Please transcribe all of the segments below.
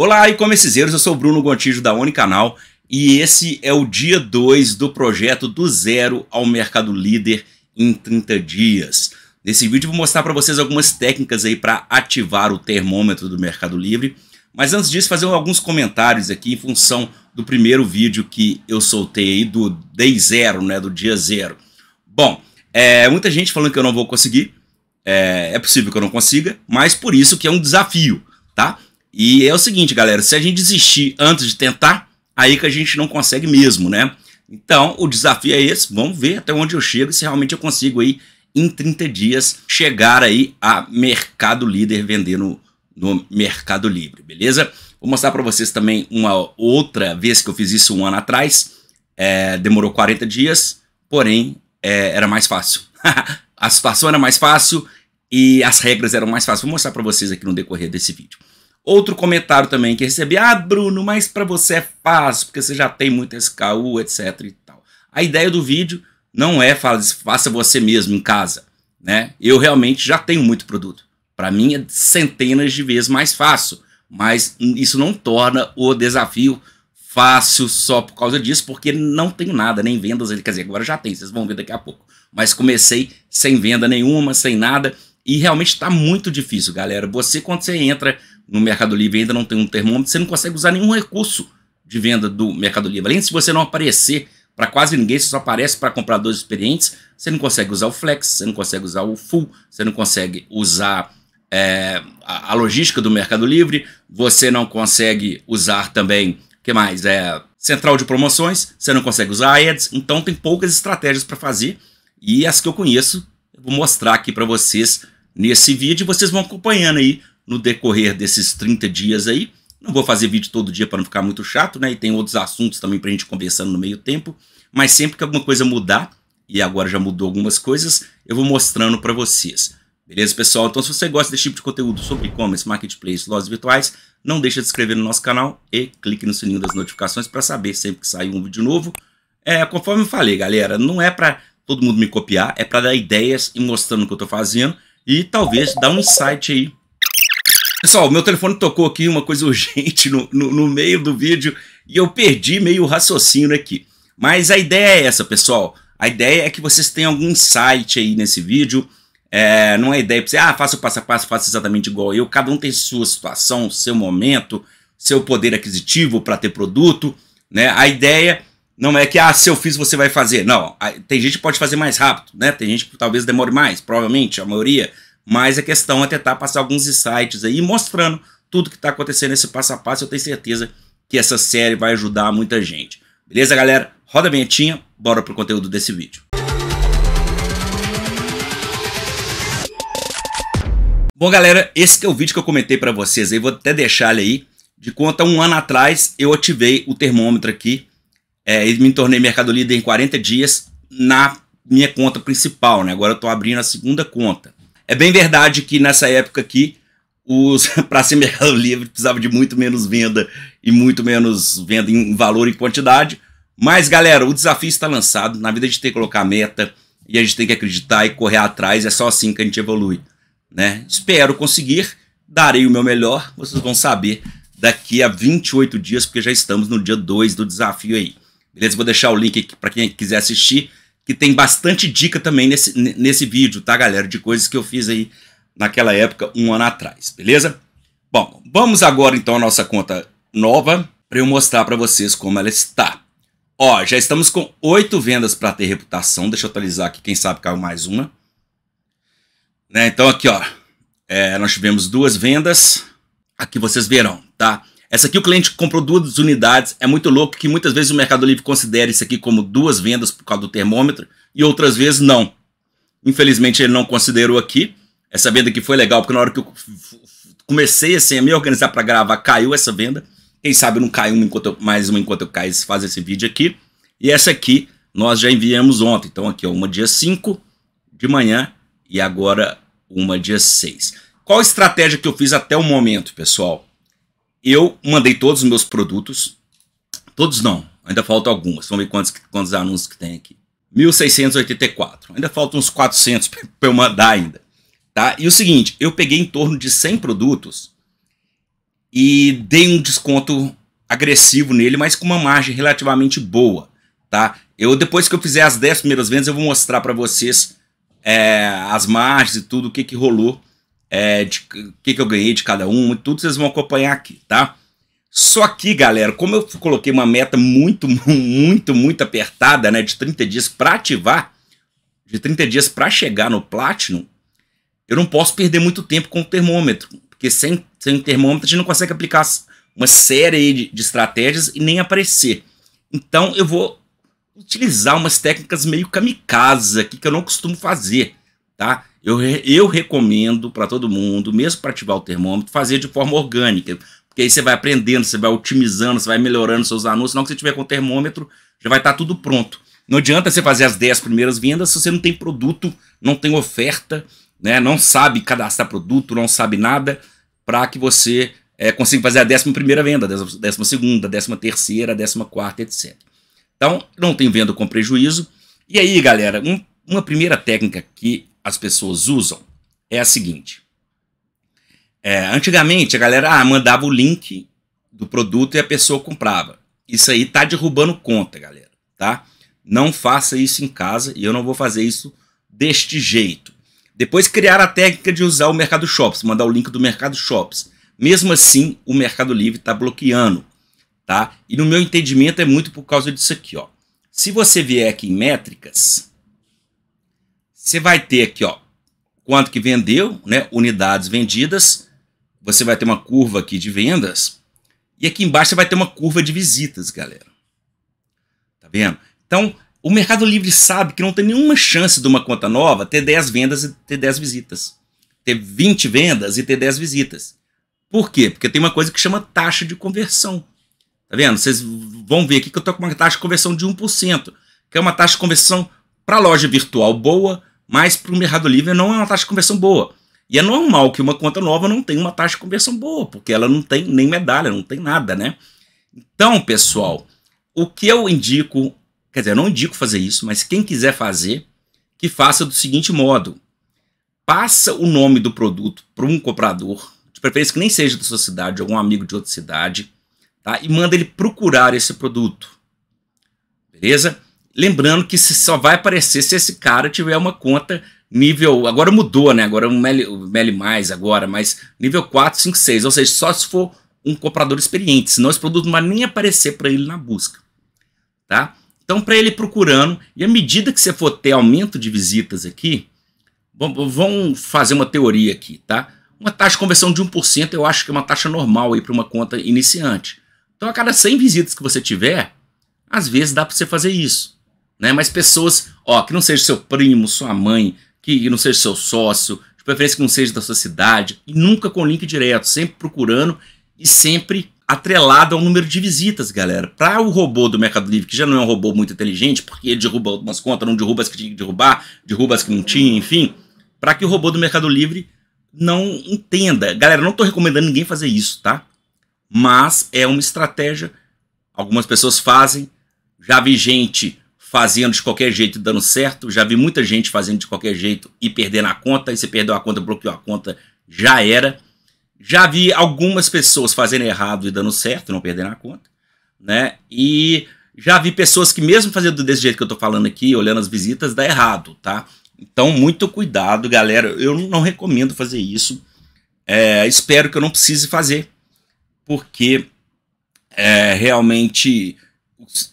Olá, e comecizeiros, eu sou Bruno Gontijo da Unicanal e esse é o dia 2 do projeto do zero ao mercado líder em 30 dias. Nesse vídeo vou mostrar para vocês algumas técnicas aí para ativar o termômetro do Mercado Livre, mas antes disso fazer alguns comentários aqui em função do primeiro vídeo que eu soltei aí do day zero, né, do dia zero. Bom, é, muita gente falando que eu não vou conseguir, é, é possível que eu não consiga, mas por isso que é um desafio, tá? E é o seguinte, galera, se a gente desistir antes de tentar, aí que a gente não consegue mesmo, né? Então, o desafio é esse, vamos ver até onde eu chego e se realmente eu consigo aí em 30 dias chegar aí a mercado líder vendendo no Mercado Livre, beleza? Vou mostrar para vocês também uma outra vez que eu fiz isso um ano atrás. É, demorou 40 dias, porém é, era mais fácil. a situação era mais fácil e as regras eram mais fáceis. Vou mostrar para vocês aqui no decorrer desse vídeo. Outro comentário também que recebi: Ah, Bruno, mas para você é fácil, porque você já tem muito SKU, etc e tal. A ideia do vídeo não é faça você mesmo em casa, né? Eu realmente já tenho muito produto. Para mim é centenas de vezes mais fácil, mas isso não torna o desafio fácil só por causa disso, porque não tenho nada, nem vendas, quer dizer, agora já tem, vocês vão ver daqui a pouco. Mas comecei sem venda nenhuma, sem nada, e realmente está muito difícil, galera. Você, quando você entra no Mercado Livre ainda não tem um termômetro, você não consegue usar nenhum recurso de venda do Mercado Livre. Além de se você não aparecer para quase ninguém, você só aparece para compradores experientes, você não consegue usar o Flex, você não consegue usar o Full, você não consegue usar é, a, a, logística do Mercado Livre, você não consegue usar também, que mais? É, central de promoções, você não consegue usar ads, então tem poucas estratégias para fazer e as que eu conheço, eu vou mostrar aqui para vocês nesse vídeo, vocês vão acompanhando aí no decorrer desses 30 dias aí. Não vou fazer vídeo todo dia para não ficar muito chato, né? E tem outros assuntos também para a gente conversando no meio tempo. Mas sempre que alguma coisa mudar, e agora já mudou algumas coisas, eu vou mostrando para vocês. Beleza, pessoal? Então, se você gosta desse tipo de conteúdo sobre e-commerce, marketplace, lojas virtuais, não deixa de se inscrever no nosso canal e clique no sininho das notificações para saber sempre que sair um vídeo novo. É, conforme eu falei, galera, não é para todo mundo me copiar, é para dar ideias e mostrando o que eu estou fazendo e talvez dar um insight aí Pessoal, meu telefone tocou aqui uma coisa urgente no, no, no, meio do vídeo e eu perdi meio o raciocínio aqui. Mas a ideia é essa, pessoal. A ideia é que vocês tenham algum insight aí nesse vídeo. É, não é ideia para você, ah, faça o passo a passo, faça exatamente igual eu. Cada um tem sua situação, seu momento, seu poder aquisitivo para ter produto. Né? A ideia não é que, ah, se eu fiz, você vai fazer. Não, tem gente que pode fazer mais rápido, né? Tem gente que talvez demore mais, provavelmente, a maioria mas a questão é tentar passar alguns insights aí, mostrando tudo que está acontecendo nesse passo a passo. Eu tenho certeza que essa série vai ajudar muita gente. Beleza, galera? Roda a vinhetinha, bora pro conteúdo desse vídeo. Bom, galera, esse é o vídeo que eu comentei para vocês aí, vou até deixar ele aí. De conta, um ano atrás eu ativei o termômetro aqui é, e me tornei mercado líder em 40 dias na minha conta principal, né? Agora eu tô abrindo a segunda conta. É bem verdade que nessa época aqui, para ser mercado livre, precisava de muito menos venda e muito menos venda em valor e quantidade. Mas, galera, o desafio está lançado. Na vida a gente tem que colocar meta e a gente tem que acreditar e correr atrás. É só assim que a gente evolui. Né? Espero conseguir, darei o meu melhor. Vocês vão saber daqui a 28 dias, porque já estamos no dia 2 do desafio aí. Beleza? Vou deixar o link aqui para quem quiser assistir que tem bastante dica também nesse, nesse vídeo, tá, galera? De coisas que eu fiz aí naquela época, um ano atrás, beleza? Bom, vamos agora então à nossa conta nova para eu mostrar para vocês como ela está. Ó, já estamos com oito vendas para ter reputação. Deixa eu atualizar aqui, quem sabe caiu mais uma. Né, então aqui, ó, é, nós tivemos duas vendas. Aqui vocês verão, tá? Essa aqui o cliente comprou duas unidades. É muito louco que muitas vezes o Mercado Livre considera isso aqui como duas vendas por causa do termômetro e outras vezes não. Infelizmente ele não considerou aqui. Essa venda aqui foi legal porque na hora que eu comecei assim, a me organizar para gravar, caiu essa venda. Quem sabe não cai enquanto eu, mais uma enquanto eu caio faz esse vídeo aqui. E essa aqui nós já enviamos ontem. Então aqui é uma dia 5 de manhã e agora uma dia 6. Qual estratégia que eu fiz até o momento, pessoal? eu mandei todos os meus produtos. Todos não, ainda faltam algumas. Vamos ver quantos, quantos anúncios que tem aqui. 1684. Ainda faltam uns 400 para eu mandar ainda. Tá? E o seguinte, eu peguei em torno de 100 produtos e dei um desconto agressivo nele, mas com uma margem relativamente boa, tá? Eu depois que eu fizer as 10 primeiras vendas, eu vou mostrar para vocês é, as margens e tudo o que que rolou é, de que, que eu ganhei de cada um, tudo vocês vão acompanhar aqui, tá? Só que, galera, como eu coloquei uma meta muito, muito, muito apertada, né, de 30 dias para ativar, de 30 dias para chegar no Platinum, eu não posso perder muito tempo com o termômetro, porque sem, sem termômetro a gente não consegue aplicar uma série de, de estratégias e nem aparecer. Então eu vou utilizar umas técnicas meio kamikaze aqui que eu não costumo fazer tá? Eu, eu recomendo para todo mundo, mesmo para ativar o termômetro, fazer de forma orgânica, porque aí você vai aprendendo, você vai otimizando, você vai melhorando seus anúncios, senão que você tiver com o termômetro, já vai estar tá tudo pronto. Não adianta você fazer as 10 primeiras vendas se você não tem produto, não tem oferta, né? não sabe cadastrar produto, não sabe nada, para que você é, consiga fazer a 11 primeira venda, 12 segunda, 13 terceira, 14 etc. Então, não tem venda com prejuízo. E aí, galera, um, uma primeira técnica que as pessoas usam é a seguinte. É, antigamente a galera ah, mandava o link do produto e a pessoa comprava. Isso aí tá derrubando conta, galera, tá? Não faça isso em casa e eu não vou fazer isso deste jeito. Depois criaram a técnica de usar o Mercado Shops, mandar o link do Mercado Shops. Mesmo assim, o Mercado Livre está bloqueando, tá? E no meu entendimento é muito por causa disso aqui, ó. Se você vier aqui em métricas, você vai ter aqui, ó, quanto que vendeu, né? Unidades vendidas. Você vai ter uma curva aqui de vendas. E aqui embaixo você vai ter uma curva de visitas, galera. Tá vendo? Então, o Mercado Livre sabe que não tem nenhuma chance de uma conta nova ter 10 vendas e ter 10 visitas. Ter 20 vendas e ter 10 visitas. Por quê? Porque tem uma coisa que chama taxa de conversão. Tá vendo? Vocês vão ver aqui que eu tô com uma taxa de conversão de 1%, que é uma taxa de conversão para loja virtual boa, mas para o Mercado Livre não é uma taxa de conversão boa. E é normal que uma conta nova não tenha uma taxa de conversão boa, porque ela não tem nem medalha, não tem nada, né? Então, pessoal, o que eu indico, quer dizer, eu não indico fazer isso, mas quem quiser fazer, que faça do seguinte modo: passa o nome do produto para um comprador, de preferência que nem seja da sua cidade, algum amigo de outra cidade, tá? E manda ele procurar esse produto. Beleza? Lembrando que só vai aparecer se esse cara tiver uma conta nível. Agora mudou, né? Agora é um Meli, mais agora, mas nível 4, 5, 6. Ou seja, só se for um comprador experiente. Senão esse produto não vai nem aparecer para ele na busca. Tá? Então, para ele procurando, e à medida que você for ter aumento de visitas aqui, vamos fazer uma teoria aqui, tá? Uma taxa de conversão de 1% eu acho que é uma taxa normal aí para uma conta iniciante. Então, a cada 100 visitas que você tiver, às vezes dá para você fazer isso né? Mas pessoas, ó, que não seja seu primo, sua mãe, que não seja seu sócio, de preferência que não seja da sua cidade, e nunca com link direto, sempre procurando e sempre atrelado ao número de visitas, galera. Para o robô do Mercado Livre, que já não é um robô muito inteligente, porque ele derruba algumas contas, não derruba as que tinha que derrubar, derruba as que não tinha, enfim, para que o robô do Mercado Livre não entenda. Galera, não estou recomendando ninguém fazer isso, tá? Mas é uma estratégia. Algumas pessoas fazem. Já vi gente fazendo de qualquer jeito e dando certo. Já vi muita gente fazendo de qualquer jeito e perdendo a conta. E se perdeu a conta, bloqueou a conta, já era. Já vi algumas pessoas fazendo errado e dando certo, não perdendo a conta. Né? E já vi pessoas que, mesmo fazendo desse jeito que eu estou falando aqui, olhando as visitas, dá errado, tá? Então, muito cuidado, galera. Eu não recomendo fazer isso. É, espero que eu não precise fazer, porque é, realmente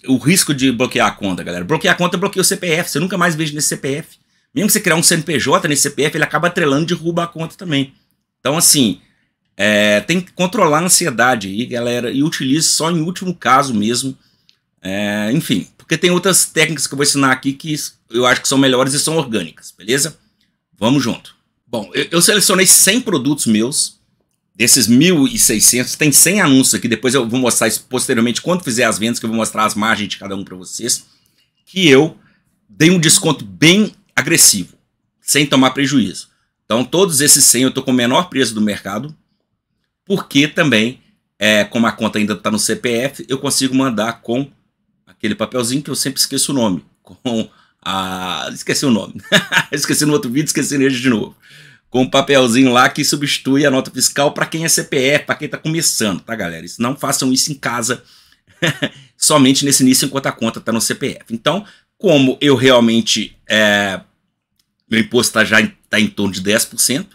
o risco de bloquear a conta, galera. Bloquear a conta bloqueia o CPF, você nunca mais vejo nesse CPF. Mesmo que você criar um CNPJ nesse CPF, ele acaba atrelando e derruba a conta também. Então, assim, é, tem que controlar a ansiedade aí, galera, e utilize só em último caso mesmo. É, enfim, porque tem outras técnicas que eu vou ensinar aqui que eu acho que são melhores e são orgânicas, beleza? Vamos junto. Bom, eu, eu selecionei 100 produtos meus Desses 1.600, tem 100 anúncios aqui. Depois eu vou mostrar isso posteriormente, quando fizer as vendas, que eu vou mostrar as margens de cada um para vocês. Que eu dei um desconto bem agressivo, sem tomar prejuízo. Então, todos esses 100 eu estou com o menor preço do mercado, porque também, é, como a conta ainda está no CPF, eu consigo mandar com aquele papelzinho que eu sempre esqueço o nome. Com a. Esqueci o nome. esqueci no outro vídeo, esqueci nele de novo com um papelzinho lá que substitui a nota fiscal para quem é CPF, para quem está começando, tá, galera? não façam isso em casa, somente nesse início enquanto a conta está no CPF. Então, como eu realmente. É, meu imposto tá já está em torno de 10%,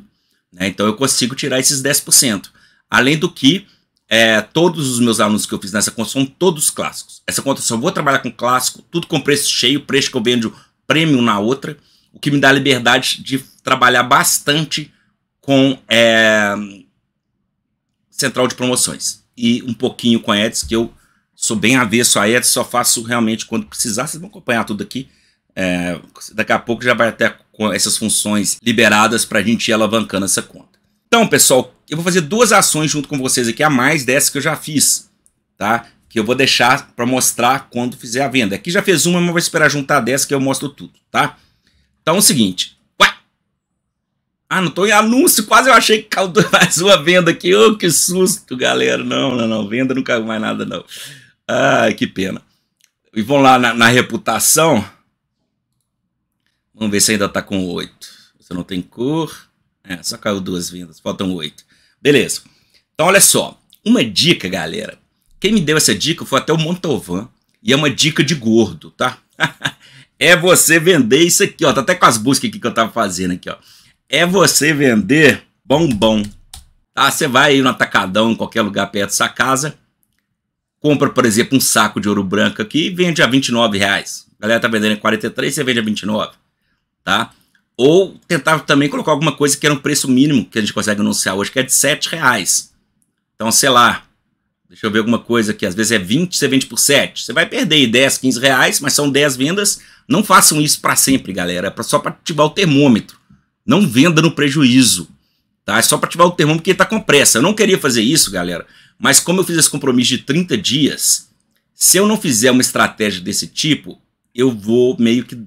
né? então eu consigo tirar esses 10%. Além do que, é, todos os meus alunos que eu fiz nessa conta são todos clássicos. Essa conta eu só vou trabalhar com clássico, tudo com preço cheio, preço que eu vendo prêmio na outra, o que me dá liberdade de trabalhar bastante com é, central de promoções e um pouquinho com a Eds, que eu sou bem avesso a Eds, só faço realmente quando precisar. Vocês vão acompanhar tudo aqui. É, daqui a pouco já vai até com essas funções liberadas para a gente ir alavancando essa conta. Então, pessoal, eu vou fazer duas ações junto com vocês aqui, a mais dessa que eu já fiz, tá? Que eu vou deixar para mostrar quando fizer a venda. Aqui já fez uma, mas vou esperar juntar dessa que eu mostro tudo, tá? Então é o seguinte, ah, não estou em anúncio, quase eu achei que caiu mais uma venda aqui. Oh, que susto, galera. Não, não, não, venda não caiu mais nada, não. Ai, ah, que pena. E vão lá na, na reputação. Vamos ver se ainda está com oito. Você não tem cor. É, só caiu duas vendas, faltam oito. Beleza. Então, olha só. Uma dica, galera. Quem me deu essa dica foi até o Montovan. E é uma dica de gordo, tá? é você vender isso aqui, ó. Tá até com as buscas aqui que eu tava fazendo aqui, ó é você vender bombom. Tá? Você vai aí no atacadão, em qualquer lugar perto da sua casa, compra, por exemplo, um saco de ouro branco aqui e vende a 29 reais. A galera tá vendendo a 43, você vende a 29, tá? Ou tentar também colocar alguma coisa que era um preço mínimo que a gente consegue anunciar hoje, que é de 7 reais. Então, sei lá, deixa eu ver alguma coisa aqui, às vezes é 20, você vende por 7. Você vai perder 10, 15 reais, mas são 10 vendas. Não façam isso para sempre, galera, É só para ativar o termômetro. Não venda no prejuízo. Tá? É só para ativar o termômetro porque ele está com pressa. Eu não queria fazer isso, galera. Mas como eu fiz esse compromisso de 30 dias, se eu não fizer uma estratégia desse tipo, eu vou meio que.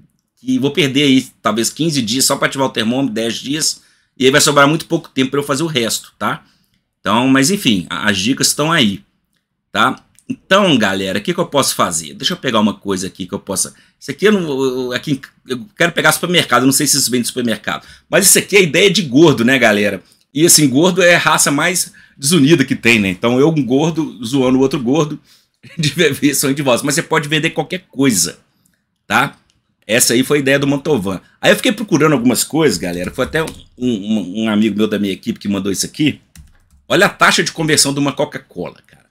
E vou perder aí talvez 15 dias só para ativar o termômetro, 10 dias, e aí vai sobrar muito pouco tempo para eu fazer o resto, tá? Então, mas enfim, as dicas estão aí, tá? Então, galera, o que, que, eu posso fazer? Deixa eu pegar uma coisa aqui que eu possa. Isso aqui eu não. Eu, aqui, eu quero pegar supermercado, não sei se isso vem supermercado. Mas isso aqui é ideia de gordo, né, galera? E assim, gordo é a raça mais desunida que tem, né? Então eu, um gordo, zoando o outro gordo, de beber sonho de voz. Mas você pode vender qualquer coisa, tá? Essa aí foi a ideia do Mantovan. Aí eu fiquei procurando algumas coisas, galera. Foi até um, um, um amigo meu da minha equipe que mandou isso aqui. Olha a taxa de conversão de uma Coca-Cola, cara.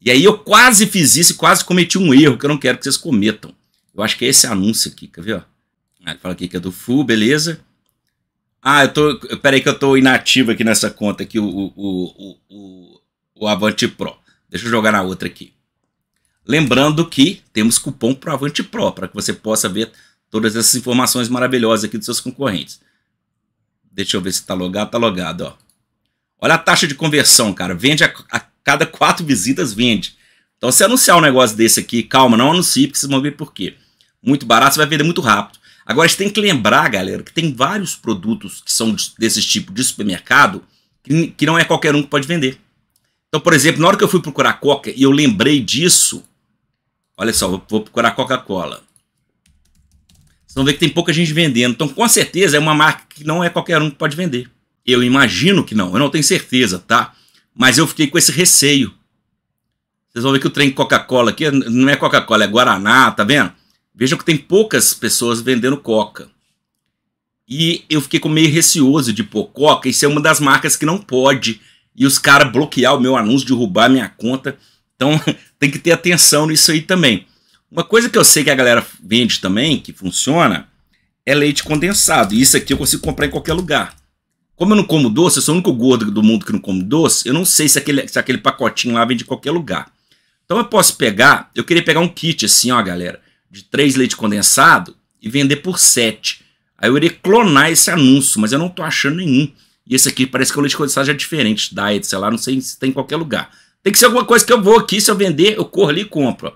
E aí eu quase fiz isso e quase cometi um erro que eu não quero que vocês cometam. Eu acho que é esse anúncio aqui, quer ver? Ó? ele fala aqui que é do Full, beleza. Ah, eu tô. Peraí que eu tô inativo aqui nessa conta aqui, o, o, o, o, Avante Pro. Deixa eu jogar na outra aqui. Lembrando que temos cupom para Avante Pro, para que você possa ver todas essas informações maravilhosas aqui dos seus concorrentes. Deixa eu ver se tá logado, tá logado, ó. Olha a taxa de conversão, cara. Vende a, a cada quatro visitas vende. Então, se anunciar um negócio desse aqui, calma, não anuncie, porque vocês vão ver por quê. Muito barato, você vai vender muito rápido. Agora, a gente tem que lembrar, galera, que tem vários produtos que são desse tipo de supermercado que, que não é qualquer um que pode vender. Então, por exemplo, na hora que eu fui procurar Coca e eu lembrei disso, olha só, vou, vou procurar Coca-Cola. Vocês vão ver que tem pouca gente vendendo. Então, com certeza, é uma marca que não é qualquer um que pode vender. Eu imagino que não, eu não tenho certeza, tá? Mas eu fiquei com esse receio. Vocês vão ver que o trem Coca-Cola aqui não é Coca-Cola, é Guaraná, tá vendo? Vejam que tem poucas pessoas vendendo Coca. E eu fiquei com meio receoso de pôr Coca, isso é uma das marcas que não pode. E os caras bloquear o meu anúncio, derrubar a minha conta. Então tem que ter atenção nisso aí também. Uma coisa que eu sei que a galera vende também, que funciona, é leite condensado. E isso aqui eu consigo comprar em qualquer lugar. Como eu não como doce, eu sou o único gordo do mundo que não come doce, eu não sei se aquele, se aquele pacotinho lá vem de qualquer lugar. Então eu posso pegar, eu queria pegar um kit assim, ó, galera, de três leite condensado e vender por sete. Aí eu iria clonar esse anúncio, mas eu não tô achando nenhum. E esse aqui parece que o leite condensado já é diferente, diet, sei lá, não sei se tem em qualquer lugar. Tem que ser alguma coisa que eu vou aqui, se eu vender, eu corro ali e compro. Ó.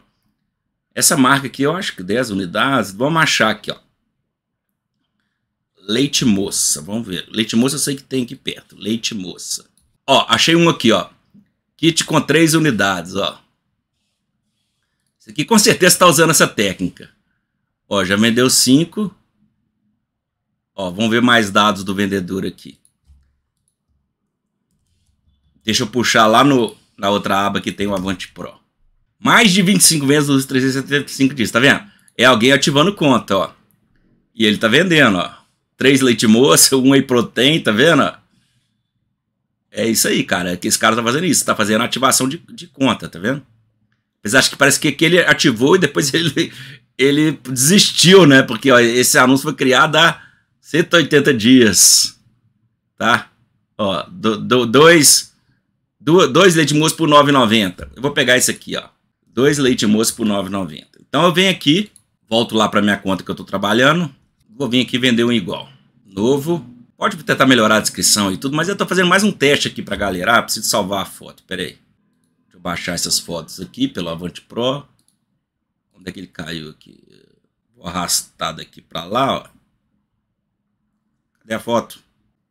Essa marca aqui, eu acho que 10 unidades, vamos achar aqui, ó. Leite Moça. Vamos ver. Leite Moça eu sei que tem aqui perto. Leite Moça. Ó, achei um aqui, ó. Kit com três unidades, ó. Esse aqui com certeza está usando essa técnica. Ó, já vendeu cinco. Ó, vamos ver mais dados do vendedor aqui. Deixa eu puxar lá no, na outra aba que tem o Avante Pro. Mais de 25 vezes dos 375 dias, tá vendo? É alguém ativando conta, ó. E ele tá vendendo, ó três leite moça, um whey protein, tá vendo? É isso aí, cara, é que esse cara tá fazendo isso, tá fazendo ativação de, de conta, tá vendo? Mas acho que parece que, que ele ativou e depois ele, ele desistiu, né? Porque ó, esse anúncio foi criado há 180 dias, tá? Ó, do, do, dois, do, dois leite moço por 9,90. Eu vou pegar isso aqui, ó. Dois leite moço por 9,90. Então eu venho aqui, volto lá para minha conta que eu tô trabalhando, vou vir aqui vender um igual novo. Pode tentar melhorar a descrição e tudo, mas eu estou fazendo mais um teste aqui para galera. Ah, preciso salvar a foto, pera aí. Deixa eu baixar essas fotos aqui pelo Avante Pro. Onde é que ele caiu aqui? Vou arrastar daqui para lá, ó. Cadê a foto?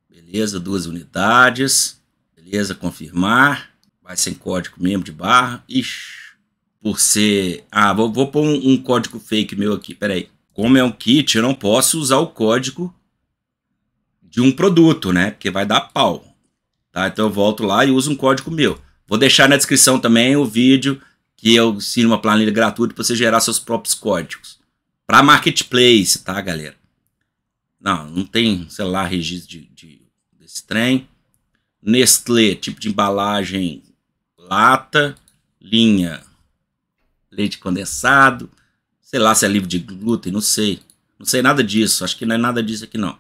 Beleza, duas unidades. Beleza, confirmar. Vai sem código mesmo de barra. Ixi, por ser... Ah, vou, vou pôr um, um código fake meu aqui, pera aí. Como é um kit, eu não posso usar o código de um produto, né? Porque vai dar pau. Tá? Então eu volto lá e uso um código meu. Vou deixar na descrição também o vídeo que eu ensino uma planilha gratuita para você gerar seus próprios códigos. Para marketplace, tá, galera? Não, não tem, sei lá, registro de, de, desse trem. Nestlé, tipo de embalagem lata, linha, leite condensado, sei lá se é livre de glúten, não sei. Não sei nada disso, acho que não é nada disso aqui não.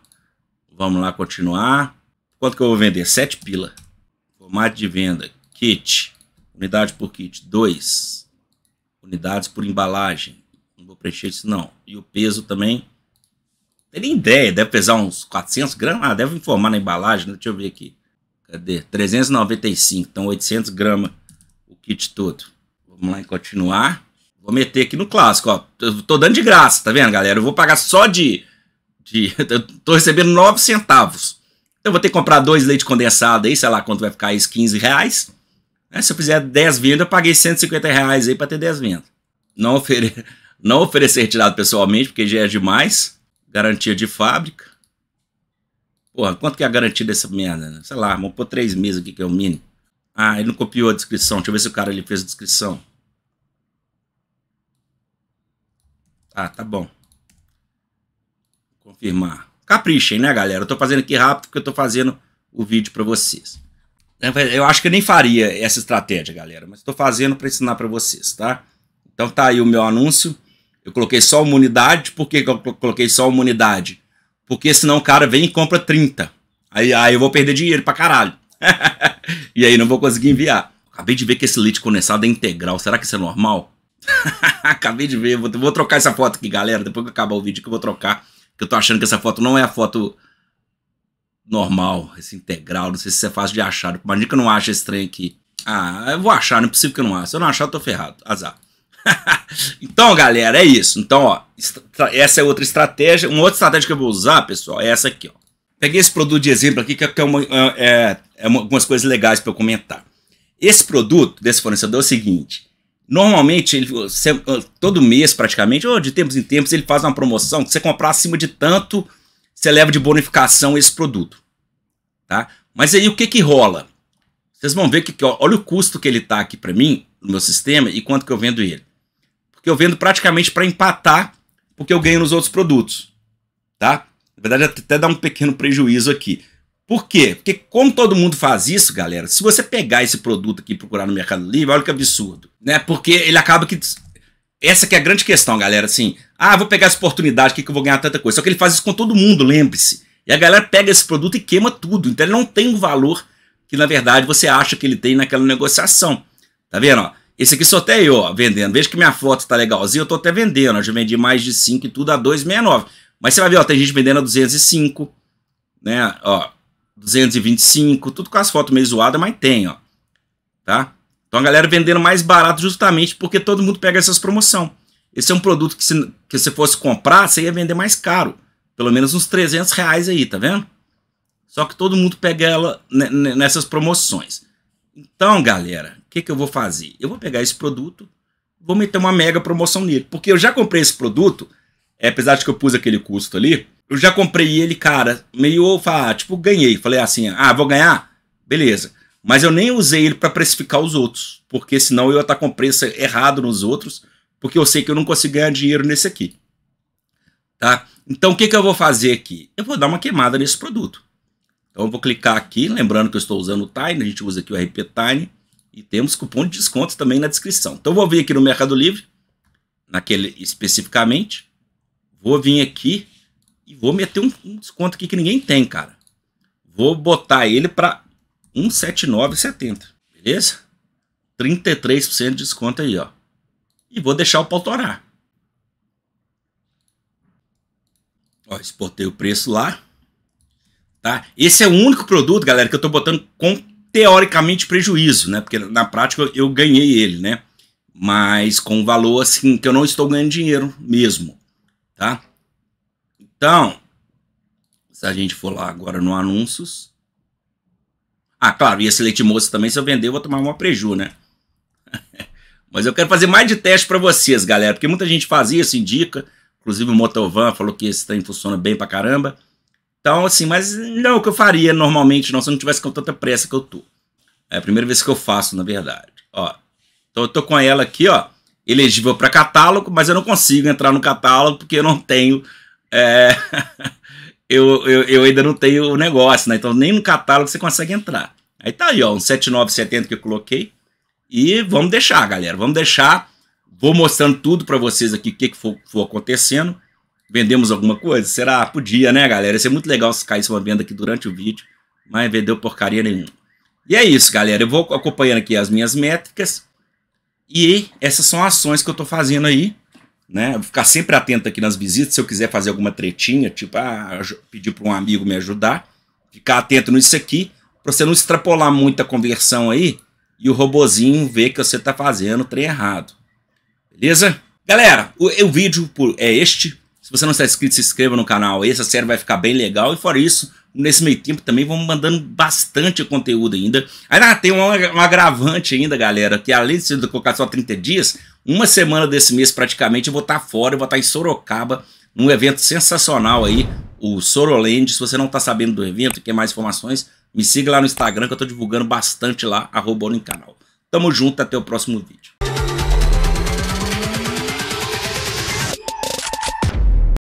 Vamos lá continuar. Quanto que eu vou vender? 7 pila. Formato de venda. Kit. Unidade por kit. 2. Unidades por embalagem. Não vou preencher isso não. E o peso também. Não tem nem ideia. Deve pesar uns 400 gramas. Ah, deve informar na embalagem. Né? Deixa eu ver aqui. Cadê? 395. Então 800 gramas o kit todo. Vamos lá continuar. Vou meter aqui no clássico, ó. Eu tô dando de graça, tá vendo, galera? Eu vou pagar só de de eu tô recebendo 9 centavos. Então vou ter que comprar dois leite condensado aí, sei lá quanto vai ficar isso, 15 reais. É, se eu fizer 10 vendas, eu paguei 150 reais aí para ter 10 vendas. Não, ofere... não oferecer retirado pessoalmente, porque já é demais. Garantia de fábrica. Porra, quanto que é a garantia dessa merda? Né? Sei lá, vamos pôr 3 meses aqui que é o mínimo. Ah, ele não copiou a descrição. Deixa eu ver se o cara ele fez a descrição. Ah, tá bom confirmar. Caprichem, né, galera? Eu tô fazendo aqui rápido porque eu tô fazendo o vídeo para vocês. É, eu acho que eu nem faria essa estratégia, galera, mas estou fazendo para ensinar para vocês, tá? Então tá aí o meu anúncio. Eu coloquei só uma unidade. Por que eu coloquei só uma unidade? Porque senão o cara vem e compra 30. Aí, aí eu vou perder dinheiro pra caralho. e aí não vou conseguir enviar. Acabei de ver que esse leite condensado é integral. Será que isso é normal? Acabei de ver. Vou, vou trocar essa foto aqui, galera. Depois que acabar o vídeo que eu vou trocar que eu tô achando que essa foto não é a foto normal, esse integral, não sei se isso é fácil de achar. Imagina que eu não acho esse trem aqui. Ah, eu vou achar, não é possível que eu não ache. Se eu não achar, eu tô ferrado. Azar. então, galera, é isso. Então, ó, essa é outra estratégia. Uma outra estratégia que eu vou usar, pessoal, é essa aqui, ó. Peguei esse produto de exemplo aqui, que é, é uma, é, é, é uma, algumas coisas legais para eu comentar. Esse produto desse fornecedor é o seguinte: Normalmente, ele, todo mês praticamente, ou de tempos em tempos, ele faz uma promoção que você comprar acima de tanto, você leva de bonificação esse produto. Tá? Mas aí o que, que rola? Vocês vão ver que, que olha o custo que ele está aqui para mim, no meu sistema, e quanto que eu vendo ele. Porque eu vendo praticamente para empatar porque eu ganho nos outros produtos. Tá? Na verdade, até dá um pequeno prejuízo aqui. Por quê? Porque como todo mundo faz isso, galera, se você pegar esse produto aqui e procurar no Mercado Livre, olha que absurdo, né? Porque ele acaba que essa que é a grande questão, galera, assim, ah, vou pegar essa oportunidade aqui que eu vou ganhar tanta coisa. Só que ele faz isso com todo mundo, lembre-se. E a galera pega esse produto e queima tudo. Então ele não tem o valor que na verdade você acha que ele tem naquela negociação. Tá vendo, ó? Esse aqui sou até eu, ó, vendendo. Veja que minha foto tá legalzinha, eu tô até vendendo. Eu já vendi mais de 5 e tudo a 2,69. Mas você vai ver, ó, tem gente vendendo a 205, né? Ó, 225, tudo com as fotos meio zoadas, mas tem, ó. Tá? Então a galera vendendo mais barato justamente porque todo mundo pega essas promoção. Esse é um produto que se, que você fosse comprar, você ia vender mais caro. Pelo menos uns 300 reais aí, tá vendo? Só que todo mundo pega ela nessas promoções. Então, galera, o que, que eu vou fazer? Eu vou pegar esse produto, vou meter uma mega promoção nele. Porque eu já comprei esse produto, é, apesar de que eu pus aquele custo ali, eu já comprei ele, cara, meio, ah, tipo, ganhei. Falei assim, ah, vou ganhar? Beleza. Mas eu nem usei ele para precificar os outros, porque senão eu ia estar tá com preço errado nos outros, porque eu sei que eu não consigo ganhar dinheiro nesse aqui. Tá? Então, o que, que eu vou fazer aqui? Eu vou dar uma queimada nesse produto. Então, eu vou clicar aqui, lembrando que eu estou usando o Tiny, a gente usa aqui o RP Tiny, e temos cupom de desconto também na descrição. Então, eu vou vir aqui no Mercado Livre, naquele especificamente, vou vir aqui vou meter um, um desconto aqui que ninguém tem, cara. Vou botar ele para 179,70, beleza? 33% de desconto aí, ó. E vou deixar o pau torar. Ó, exportei o preço lá. Tá? Esse é o único produto, galera, que eu tô botando com teoricamente prejuízo, né? Porque na prática eu ganhei ele, né? Mas com um valor assim que eu não estou ganhando dinheiro mesmo, tá? Então, se a gente for lá agora no anúncios. Ah, claro, e esse leite moço também, se eu vender, eu vou tomar uma preju, né? Mas eu quero fazer mais de teste para vocês, galera, porque muita gente faz isso, indica. Inclusive o Motovan falou que esse trem funciona bem pra caramba. Então, assim, mas não é o que eu faria normalmente, não, se eu não tivesse com tanta pressa que eu tô. É a primeira vez que eu faço, na verdade. Ó, então eu tô com ela aqui, ó, elegível para catálogo, mas eu não consigo entrar no catálogo porque eu não tenho é, eu, eu, eu, ainda não tenho o negócio, né? Então nem no catálogo você consegue entrar. Aí tá aí, ó, um 7970 que eu coloquei. E vamos deixar, galera. Vamos deixar. Vou mostrando tudo para vocês aqui o que, que for, for, acontecendo. Vendemos alguma coisa? Será? Podia, né, galera? Ia ser muito legal se caísse uma venda aqui durante o vídeo. Mas vendeu porcaria nenhuma. E é isso, galera. Eu vou acompanhando aqui as minhas métricas. E essas são ações que eu estou fazendo aí né? ficar sempre atento aqui nas visitas, se eu quiser fazer alguma tretinha, tipo, ah, pedir para um amigo me ajudar, ficar atento nisso aqui, para você não extrapolar muito a conversão aí e o robozinho ver que você está fazendo o trem errado. Beleza? Galera, o, o vídeo é este. Se você não está inscrito, se inscreva no canal. Essa série vai ficar bem legal. E fora isso, nesse meio tempo também vamos mandando bastante conteúdo ainda. Aí ah, tem um, um, agravante ainda, galera, que além de ser colocar só 30 dias, uma semana desse mês praticamente eu vou estar tá fora, eu vou estar tá em Sorocaba, num evento sensacional aí, o Soroland. Se você não está sabendo do evento, quer mais informações, me siga lá no Instagram que eu estou divulgando bastante lá, arroba no canal. Tamo junto, até o próximo vídeo.